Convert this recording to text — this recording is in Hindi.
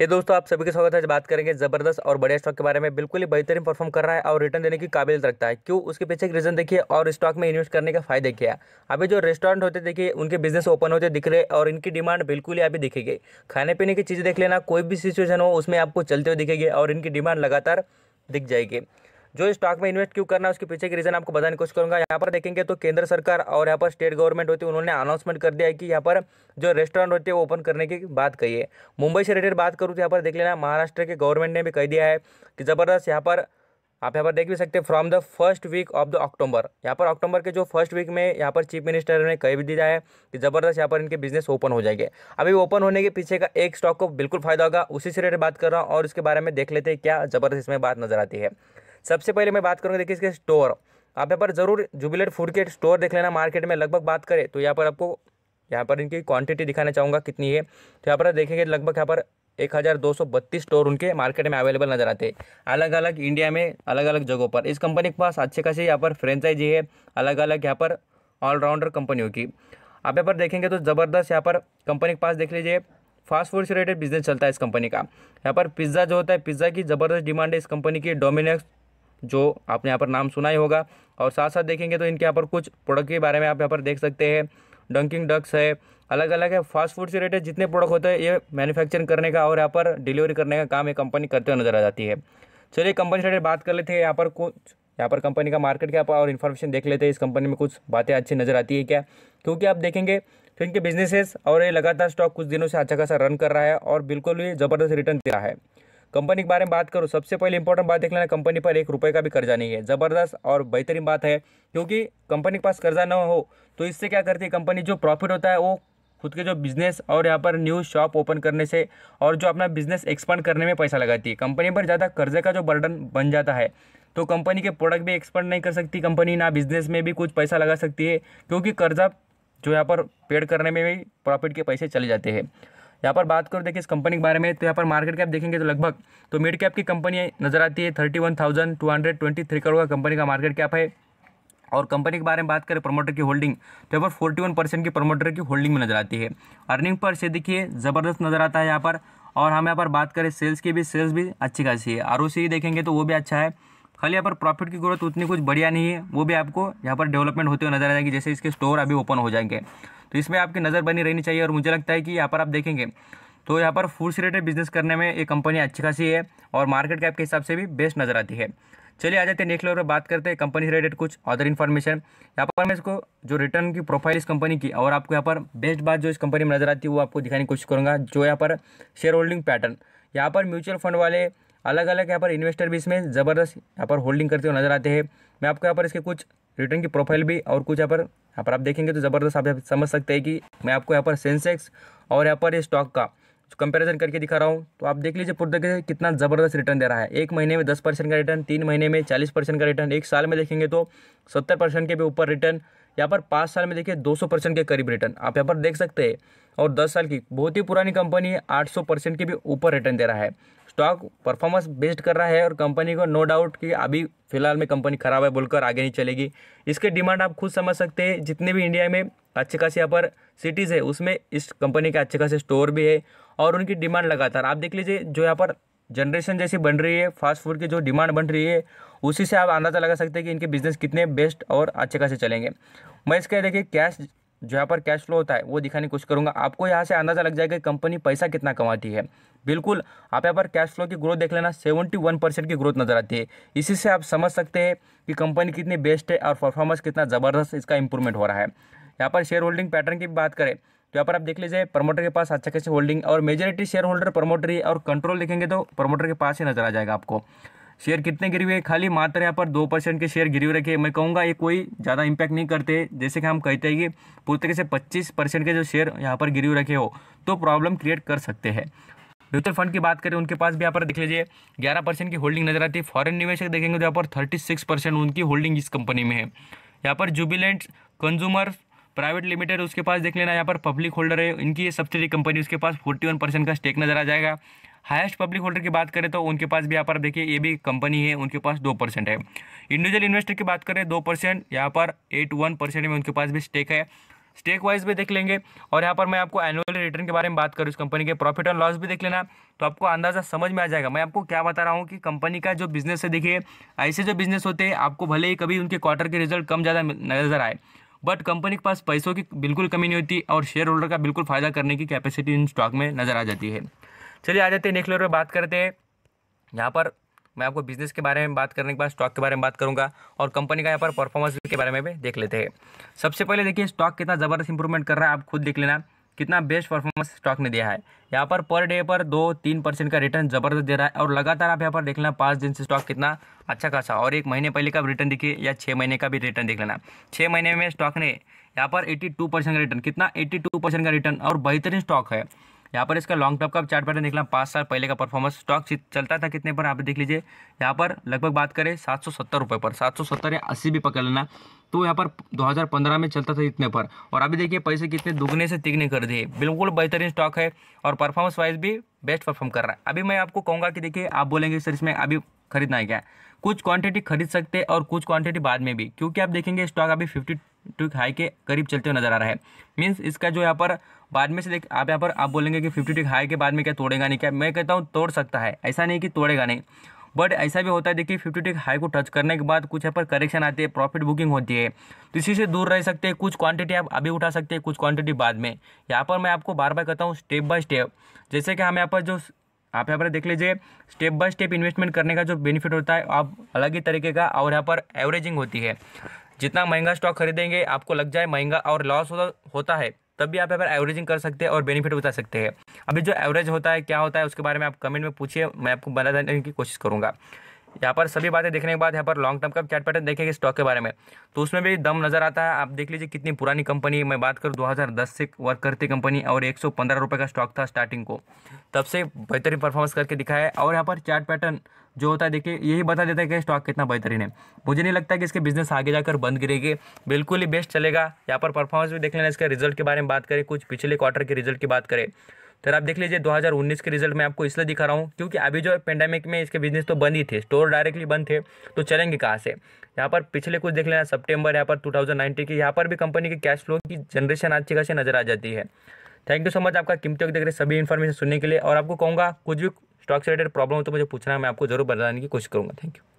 ये दोस्तों आप सभी के स्वागत है बात करेंगे ज़बरदस्त और बढ़िया स्टॉक के बारे में बिल्कुल ही बेहतरीन परफॉर्म कर रहा है और रिटर्न देने की काबिलियत रखता है क्यों उसके पीछे एक रीज़न देखिए और स्टॉक में इन्वेस्ट करने का फायदा क्या अभी जो रेस्टोरेंट होते देखिए उनके बिजनेस ओपन होते दिख रहे और इनकी डिमांड बिल्कुल ही अभी दिखेगी खाने पीने की चीज़ें देख लेना कोई भी सिचुएशन हो उसमें आपको चलते हुए दिखेगी और इनकी डिमांड लगातार दिख जाएगी जो स्टॉक में इन्वेस्ट क्यों करना है उसके पीछे की रीज़न आपको बताने की कोशिश करूँगा यहाँ पर देखेंगे तो केंद्र सरकार और यहाँ पर स्टेट गवर्नमेंट होती है उन्होंने अनाउंसमेंट कर दिया है कि यहाँ पर जो रेस्टोरेंट होते हैं वो ओपन करने की बात कही है मुंबई से रिलेटेड बात करूँ तो यहाँ पर देख लेना महाराष्ट्र के गवर्नमेंट ने भी कह दिया है कि ज़बरदस्त यहाँ पर आप यहाँ पर देख भी सकते हैं from the first week of the October यहाँ पर अक्टूबर के जो फर्स्ट वीक में यहाँ पर चीफ मिनिस्टर ने कह भी दिया है कि ज़बरदस्त यहाँ पर इनके बिजनेस ओपन हो जाएंगे अभी ओपन होने के पीछे का एक स्टॉक को बिल्कुल फायदा होगा उसी से रिलेटेड बात कर रहा हूँ और उसके बारे में देख लेते हैं क्या ज़बरदस्त इसमें बात नजर आती है सबसे पहले मैं बात करूँगा देखिए इसके स्टोर आप यहाँ पर ज़रूर जुबिलेट फूड के स्टोर देख लेना मार्केट में लगभग बात करें तो यहाँ पर आपको यहाँ पर इनकी क्वांटिटी दिखाना चाहूँगा कितनी है तो यहाँ पर देखेंगे लगभग यहाँ पर एक हज़ार दो सौ बत्तीस स्टोर उनके मार्केट में अवेलेबल नजर आते हैं अलग अलग इंडिया में अलग अलग जगहों पर इस कंपनी के पास अच्छे खासे यहाँ पर फ्रेंचाइजी है अलग अलग यहाँ पर ऑलराउंडर कंपनियों की आप यहाँ पर देखेंगे तो ज़बरदस्त यहाँ पर कंपनी के पास देख लीजिए फास्ट फूड से रिलेटेड बिजनेस चलता है इस कंपनी का यहाँ पर पिज़्ज़ा जो होता है पिज़्ज़ा की ज़बरदस्त डिमांड है इस कंपनी की डोमिनोज जो आपने यहाँ पर नाम सुना ही होगा और साथ साथ देखेंगे तो इनके यहाँ पर कुछ प्रोडक्ट के बारे में आप यहाँ पर देख सकते हैं डंकिंग डक्स है अलग अलग है फास्ट फूड से रिलेटेड जितने प्रोडक्ट होते हैं ये मैन्युफैक्चरिंग करने का और यहाँ पर डिलीवरी करने का काम ये कंपनी करते हुए नजर आ जाती है चलिए कंपनी से बात कर लेते हैं यहाँ पर कुछ यहाँ पर कंपनी का मार्केट क्या और इन्फॉर्मेशन देख लेते हैं इस कंपनी में कुछ बातें अच्छी नज़र आती है क्या क्योंकि आप देखेंगे तो इनके बिजनेसेस और ये लगातार स्टॉक कुछ दिनों से अच्छा खासा रन कर रहा है और बिल्कुल भी ज़बरदस्त रिटर्न दे रहा है कंपनी के बारे में बात करूँ सबसे पहले इंपॉर्टेंट बात देख लेना कंपनी पर एक रुपये का भी कर्जा नहीं है ज़बरदस्त और बेहतरीन बात है क्योंकि कंपनी के पास कर्जा न हो तो इससे क्या करती है कंपनी जो प्रॉफिट होता है वो खुद के जो बिज़नेस और यहाँ पर न्यू शॉप ओपन करने से और जो अपना बिज़नेस एक्सपांड करने में पैसा लगाती है कंपनी पर ज़्यादा कर्जे का जो बर्डन बन जाता है तो कंपनी के प्रोडक्ट भी एक्सपांड नहीं कर सकती कंपनी ना बिज़नेस में भी कुछ पैसा लगा सकती है क्योंकि कर्जा जो यहाँ पर पेड करने में भी प्रॉफिट के पैसे चले जाते हैं यहाँ पर बात करो देखिए इस कंपनी के बारे में तो यहाँ पर मार्केट कैप देखेंगे तो लगभग तो मिड कैप की कंपनी नज़र आती है thirty one thousand two hundred twenty three crore का कंपनी का मार्केट कैप है और कंपनी के बारे में बात करें प्रमोटर की होल्डिंग तो यहाँ पर फोर्टी वन परसेंट की प्रमोटर की होल्डिंग में नजर आती है अर्निंग पर से देखिए ज़बरदस्त नज़र आता है यहाँ पर और हम यहाँ पर बात करें सेल्स की भी सेल्स भी अच्छी खासी है आर देखेंगे तो वो भी अच्छा है खाली यहाँ पर प्रॉफिट की ग्रोथ उतनी कुछ बढ़िया नहीं है वो भी आपको यहाँ पर डेवलपमेंट होते हुए नजर आ जाएगी जैसे इसके स्टोर अभी ओपन हो जाएंगे तो इसमें आपकी नज़र बनी रहनी चाहिए और मुझे लगता है कि यहाँ पर आप देखेंगे तो यहाँ पर फूड से रिलेटेड बिजनेस करने में ये कंपनी अच्छी खासी है और मार्केट कैप के हिसाब से भी बेस्ट नज़र आती है चलिए आ जाते हैं नेक्स्ट लेवल पर बात करते हैं कंपनी रिलेटेड कुछ अदर इन्फॉर्मेशन यहाँ पर मैं इसको जो रिटर्न की प्रोफाइल इस कंपनी की और आपको यहाँ पर बेस्ट बात जो इस कंपनी में नज़र आती है वो आपको दिखाने की कोशिश करूँगा जो यहाँ पर शेयर होल्डिंग पैटर्न यहाँ पर म्यूचुअल फंड वाले अलग अलग यहाँ पर इन्वेस्टर भी इसमें ज़बरदस्त यहाँ पर होल्डिंग करते हुए नजर आते हैं मैं आपको यहाँ पर इसके कुछ रिटर्न की प्रोफाइल भी और कुछ यहाँ पर यहाँ पर आप देखेंगे तो ज़बरदस्त आप समझ सकते हैं कि मैं आपको यहाँ पर सेंसेक्स और यहाँ पर इस स्टॉक का कंपैरिजन करके दिखा रहा हूँ तो आप देख लीजिए पूरे तरीके कितना ज़बरदस्त रिटर्न दे रहा है एक महीने में दस परसेंट का रिटर्न तीन महीने में चालीस परसेंट का रिटर्न एक साल में देखेंगे तो सत्तर परसेंट के भी ऊपर रिटर्न यहाँ पर पाँच साल में देखिए दो सौ परसेंट के करीब रिटर्न आप यहाँ पर देख सकते हैं और दस साल की बहुत ही पुरानी कंपनी है आठ सौ परसेंट के भी ऊपर रिटर्न दे रहा है स्टॉक परफॉर्मेंस बेस्ड कर रहा है और कंपनी को नो डाउट कि अभी फिलहाल में कंपनी ख़राब है बोलकर आगे नहीं चलेगी इसके डिमांड आप खुद समझ सकते हैं जितने भी इंडिया में अच्छे खासे यहाँ पर सिटीज़ है उसमें इस कंपनी के अच्छे खासे स्टोर भी है और उनकी डिमांड लगातार आप देख लीजिए जो यहाँ पर जनरेशन जैसी बन रही है फास्ट फूड की जो डिमांड बन रही है उसी से आप अंदाज़ा लगा सकते हैं कि इनके बिज़नेस कितने बेस्ट और अच्छे खासे चलेंगे मैं इसके देखिए कैश जो यहाँ पर कैश फ्लो होता है वो दिखाने की कोशिश करूँगा आपको यहाँ से अंदाज़ा लग जाएगा कि कंपनी पैसा कितना कमाती है बिल्कुल आप यहाँ पर कैश फ्लो की ग्रोथ देख लेना सेवेंटी वन परसेंट की ग्रोथ नज़र आती है इसी से आप समझ सकते हैं कि कंपनी कितनी बेस्ट है और परफॉर्मेंस कितना ज़बरदस्त इसका इंप्रूवमेंट हो रहा है यहाँ पर शेयर होल्डिंग पैटर्न की बात करें तो यहाँ पर आप देख लीजिए प्रमोटर के पास अच्छा खासी होल्डिंग और मेजोरिटी शेयर होल्डर प्रमोटरी और कंट्रोल देखेंगे तो प्रमोटर के पास ही नज़र आ जाएगा आपको शेयर कितने गिरी हुए खाली मात्र यहाँ पर दो परसेंट के शेयर गिरी हुए रखे मैं कहूँगा ये कोई ज़्यादा इम्पैक्ट नहीं करते जैसे कि हम कहते हैं कि पूरी तरीके से पच्चीस परसेंट के जो शेयर यहाँ पर गिरी हुए रखे हो तो प्रॉब्लम क्रिएट कर सकते हैं म्यूचुअल फंड की बात करें उनके पास भी यहाँ पर देख लीजिए ग्यारह परसेंट की होल्डिंग नजर आती है फॉरेन निवेशक देखेंगे तो यहाँ पर थर्टी सिक्स परसेंट उनकी होल्डिंग इस कंपनी में है यहाँ पर जुबिलेंट कंज्यूमर प्राइवेट लिमिटेड उसके पास देख लेना यहाँ पर पब्लिक होल्डर है इनकी ये सब्सिडी कंपनी उसके पास फोर्टी वन परसेंट का स्टेक नजर आ जाएगा हाईएस्ट पब्लिक होल्डर की बात करें तो उनके पास भी यहाँ पर देखिए ये भी कंपनी है उनके पास दो परसेंट है इंडिविजुअल इन्वेस्टर की बात करें दो परसेंट यहाँ पर एट वन परसेंट में उनके पास भी स्टेक है स्टेक वाइज भी देख लेंगे और यहाँ पर मैं आपको एनुअल रिटर्न के बारे में बात करूँ इस कंपनी के प्रॉफिट एंड लॉस भी देख लेना तो आपको अंदाज़ा समझ में आ जाएगा मैं आपको क्या बता रहा हूँ कि कंपनी का जो बिजनेस है देखिए ऐसे जो बिजनेस होते हैं आपको भले ही कभी उनके क्वार्टर के रिजल्ट कम ज़्यादा नज़र आए बट कंपनी के पास पैसों की बिल्कुल कमी नहीं होती और शेयर होल्डर का बिल्कुल फ़ायदा करने की कैपेसिटी इन स्टॉक में नज़र आ जाती है चलिए आ जाते हैं नेक्स्ट लेवल पर बात करते हैं यहाँ पर मैं आपको बिजनेस के बारे में बात करने के बाद स्टॉक के बारे में बात करूंगा और कंपनी का यहाँ पर परफॉर्मेंस के बारे में भी देख लेते हैं सबसे पहले देखिए स्टॉक कितना ज़बरदस्त इंप्रूवमेंट कर रहा है आप खुद देख लेना कितना बेस्ट परफॉर्मेंस स्टॉक ने दिया है यहाँ पर पर डे पर दो तीन परसेंट का रिटर्न जबरदस्त दे रहा है और लगातार आप यहाँ पर देख लेना पाँच दिन से स्टॉक कितना अच्छा खासा और एक महीने पहले का रिटर्न देखिए या छः महीने का भी रिटर्न देख लेना छः महीने में स्टॉक ने यहाँ पर एट्टी परसेंट का रिटर्न कितना एट्टी परसेंट का रिटर्न और बेहतरीन स्टॉक है यहाँ पर इसका लॉन्ग टर्म का चार्ट पैटर्न निकला पाँच साल पहले का परफॉर्मेंस स्टॉक चलता था कितने पर आप देख लीजिए यहाँ पर लगभग बात करें सात सौ सत्तर रुपये पर सात सौ सत्तर या अस्सी भी पकड़ लेना तो यहाँ पर 2015 में चलता था इतने पर और अभी देखिए पैसे कितने दुगने से तिगने कर दिए बिल्कुल बेहतरीन स्टॉक है और परफॉर्मेंस वाइज भी बेस्ट परफॉर्म कर रहा है अभी मैं आपको कहूँगा कि देखिए आप बोलेंगे सर इसमें अभी खरीदना है क्या कुछ क्वांटिटी खरीद सकते हैं और कुछ क्वांटिटी बाद में भी क्योंकि आप देखेंगे स्टॉक अभी फिफ्टी ट्विक हाई के करीब चलते हुए नजर आ रहा है मीन्स इसका जो यहाँ पर बाद में से देख आप यहाँ पर आप बोलेंगे कि फिफ्टी टिक हाई के बाद में क्या तोड़ेगा नहीं क्या मैं कहता हूँ तोड़ सकता है ऐसा नहीं कि तोड़ेगा नहीं बट ऐसा भी होता है देखिए फिफ्टी टिक हाई को टच करने के बाद कुछ यहाँ पर करेक्शन आती है प्रॉफिट बुकिंग होती है तो इसी से दूर रह सकते हैं कुछ क्वांटिटी आप अभी उठा सकते हैं कुछ क्वांटिटी बाद में यहाँ पर मैं आपको बार बार कहता हूँ स्टेप बाय स्टेप जैसे कि हम यहाँ पर जो आप यहाँ पर देख लीजिए स्टेप बाय स्टेप इन्वेस्टमेंट करने का जो बेनिफिट होता है आप अलग ही तरीके का और यहाँ पर एवरेजिंग होती है जितना महंगा स्टॉक खरीदेंगे आपको लग जाए महंगा और लॉस हो, होता है तब भी आप यहाँ पर एवरेजिंग कर सकते हैं और बेनिफिट बता सकते हैं अभी जो एवरेज होता है क्या होता है उसके बारे में आप कमेंट में पूछिए मैं आपको बता देने की कोशिश करूँगा यहाँ पर सभी बातें देखने के बाद यहाँ पर लॉन्ग टर्म का चैट पैटर्न देखेंगे स्टॉक के बारे में तो उसमें भी दम नज़र आता है आप देख लीजिए कितनी पुरानी कंपनी मैं बात करूँ 2010 से वर्क करती कंपनी और एक सौ का स्टॉक था स्टार्टिंग को तब से बेहतरीन परफॉर्मेंस करके दिखाया है और यहाँ पर चैट पैटर्न जो होता है देखिए यही बता देता है कि स्टॉक कितना बेहतरीन है मुझे नहीं लगता कि इसके बिजनेस आगे जाकर बंद गिरेगी बिल्कुल ही बेस्ट चलेगा यहाँ पर परफॉर्मेंस भी देख लेना इसके रिजल्ट के बारे में बात करें कुछ पिछले क्वार्टर के रिजल्ट की बात करें तो आप देख लीजिए 2019 के रिजल्ट मैं आपको इसलिए दिखा रहा हूँ क्योंकि अभी जो पेंडेमिक में इसके बिजनेस तो बंद ही थे स्टोर डायरेक्टली बंद थे तो चलेंगे कहाँ से यहाँ पर पिछले कुछ देख लेना सेप्टेम्बर यहाँ पर टू की यहाँ पर भी कंपनी के कैश फ्लो की जनरेशन अच्छी खासी नजर आ जाती है थैंक यू सो मच आपका किमती वक्त देख रहे सभी इन्फॉर्मेशन सुनने के लिए और आपको कहूँगा कुछ भी स्टॉक से रिलेटेड प्रॉब्लम हो तो मुझे पूछना मैं आपको जरूर बताने की कोशिश करूँगा थैंक यू